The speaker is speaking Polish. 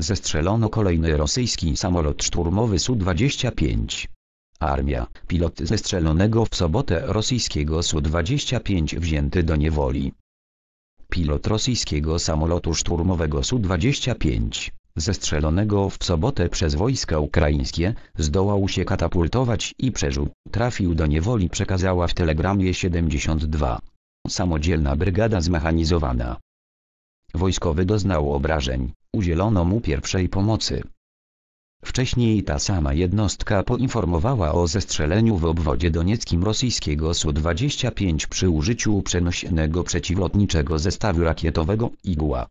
zestrzelono kolejny rosyjski samolot szturmowy Su-25. Armia, pilot zestrzelonego w sobotę rosyjskiego Su-25 wzięty do niewoli. Pilot rosyjskiego samolotu szturmowego Su-25, zestrzelonego w sobotę przez wojska ukraińskie, zdołał się katapultować i przeżył. Trafił do niewoli przekazała w telegramie 72. Samodzielna brygada zmechanizowana. Wojskowy doznał obrażeń, udzielono mu pierwszej pomocy. Wcześniej ta sama jednostka poinformowała o zestrzeleniu w obwodzie donieckim rosyjskiego Su-25 przy użyciu przenośnego przeciwlotniczego zestawu rakietowego Igła.